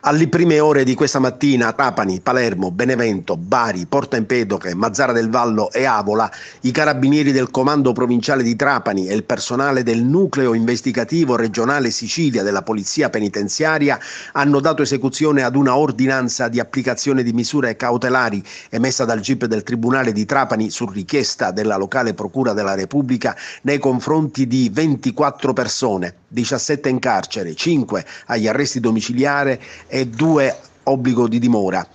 Alle prime ore di questa mattina a Trapani, Palermo, Benevento, Bari, Porta Empedocle, Mazzara del Vallo e Avola, i carabinieri del Comando Provinciale di Trapani e il personale del Nucleo Investigativo Regionale Sicilia della Polizia Penitenziaria hanno dato esecuzione ad una ordinanza di applicazione di misure cautelari emessa dal GIP del Tribunale di Trapani su richiesta della locale Procura della Repubblica nei confronti di 24 persone, 17 in carcere, 5 agli arresti domiciliari e due obbligo di dimora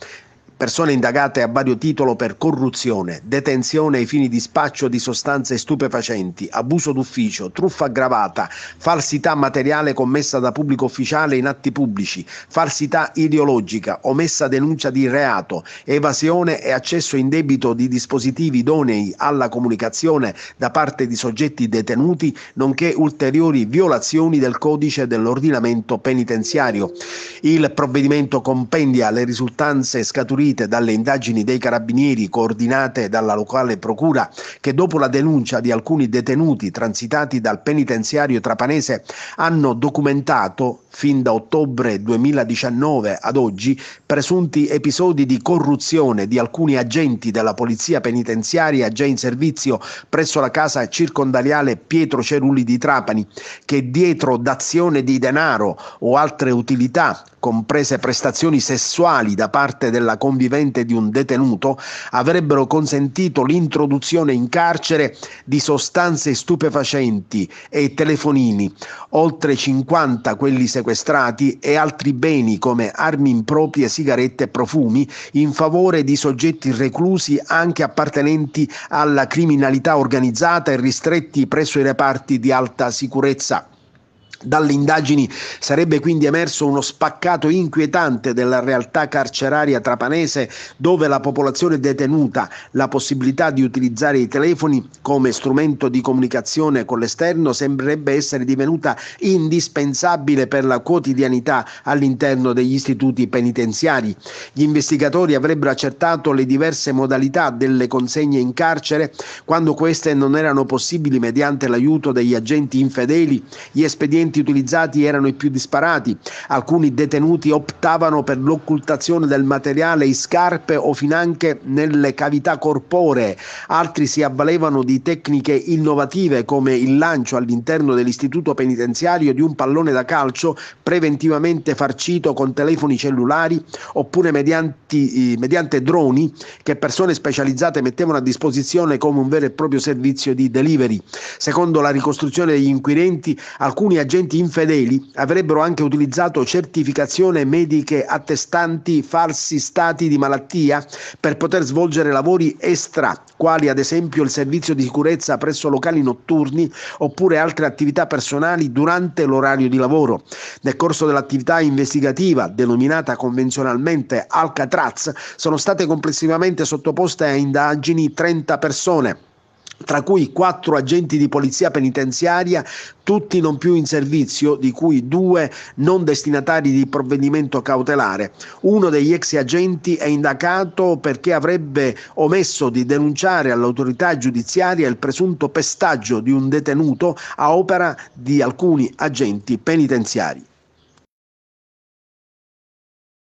persone indagate a vario titolo per corruzione, detenzione ai fini di spaccio di sostanze stupefacenti, abuso d'ufficio, truffa aggravata, falsità materiale commessa da pubblico ufficiale in atti pubblici, falsità ideologica, omessa denuncia di reato, evasione e accesso indebito di dispositivi idonei alla comunicazione da parte di soggetti detenuti, nonché ulteriori violazioni del codice dell'ordinamento penitenziario. Il provvedimento compendia le risultanze scaturite scaturite dalle indagini dei carabinieri coordinate dalla locale procura che dopo la denuncia di alcuni detenuti transitati dal penitenziario trapanese hanno documentato fin da ottobre 2019 ad oggi presunti episodi di corruzione di alcuni agenti della polizia penitenziaria già in servizio presso la casa circondariale Pietro Cerulli di Trapani che dietro d'azione di denaro o altre utilità comprese prestazioni sessuali da parte della convivente di un detenuto, avrebbero consentito l'introduzione in carcere di sostanze stupefacenti e telefonini, oltre 50 quelli sequestrati e altri beni come armi improprie, sigarette e profumi in favore di soggetti reclusi anche appartenenti alla criminalità organizzata e ristretti presso i reparti di alta sicurezza. Dalle indagini sarebbe quindi emerso uno spaccato inquietante della realtà carceraria trapanese dove la popolazione detenuta, la possibilità di utilizzare i telefoni come strumento di comunicazione con l'esterno sembrerebbe essere divenuta indispensabile per la quotidianità all'interno degli istituti penitenziari. Gli investigatori avrebbero accertato le diverse modalità delle consegne in carcere quando queste non erano possibili mediante l'aiuto degli agenti infedeli, gli espedienti strumenti utilizzati erano i più disparati. Alcuni detenuti optavano per l'occultazione del materiale in scarpe o finanche nelle cavità corporee, altri si avvalevano di tecniche innovative come il lancio all'interno dell'istituto penitenziario di un pallone da calcio preventivamente farcito con telefoni cellulari oppure medianti, eh, mediante droni che persone specializzate mettevano a disposizione come un vero e proprio servizio di delivery. Secondo la ricostruzione degli inquirenti, alcuni agenti studenti infedeli avrebbero anche utilizzato certificazione mediche attestanti falsi stati di malattia per poter svolgere lavori extra, quali ad esempio il servizio di sicurezza presso locali notturni oppure altre attività personali durante l'orario di lavoro. Nel corso dell'attività investigativa, denominata convenzionalmente Alcatraz, sono state complessivamente sottoposte a indagini 30 persone tra cui quattro agenti di polizia penitenziaria, tutti non più in servizio, di cui due non destinatari di provvedimento cautelare. Uno degli ex agenti è indagato perché avrebbe omesso di denunciare all'autorità giudiziaria il presunto pestaggio di un detenuto a opera di alcuni agenti penitenziari.